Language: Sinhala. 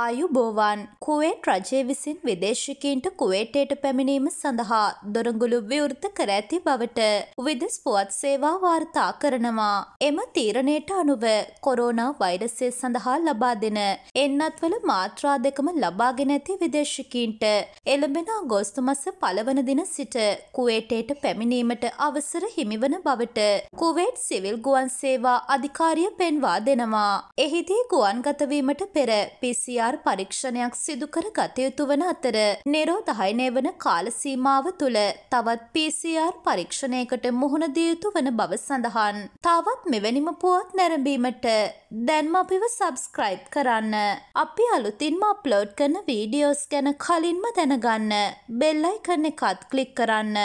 ආයුබෝවන් කුවේට් රජය විසින් විදේශිකීන්ට කුවේටයට පැමිණීම සඳහා දොරගුළු විවෘත කර ඇති බවට විදෙස් පුවත් සේවා වාර්තා කරනවා. එම තීරණයට අනුව කොරෝනා වෛරසය සඳහා ලබා දෙන එන්නත්වල මාත්‍රා දෙකම ලබාගෙන ඇති විදේශිකීන්ට එළඹෙන ගොස්තු මස පලවන දින සිට කුවේටයට පැමිණීමට අවසර හිමිවන බවට කුවේට් සිවිල් ගුවන් සේවා අධිකාරිය පෙන්වා දෙනවා. එහිදී ගුවන්ගතවීමට පෙර පිසි PCR පරීක්ෂණයක් සිදු කර ගත යුතු වන අතර නිරෝධහයනය වන කාලසීමාව තුළ තවත් PCR පරීක්ෂණයකට මුහුණ දිය යුතු වන බව සඳහන්. තවත් මෙවැනිම පුවත් නැරඹීමට දැන්ම අපිව සබස්ක්‍රයිබ් කරන්න. අපි අලුතින්ම අප්ලෝඩ් කරන වීඩියෝස් ගැන කලින්ම දැනගන්න. බෙල්ලයි කරන එකත් කලික් කරන්න.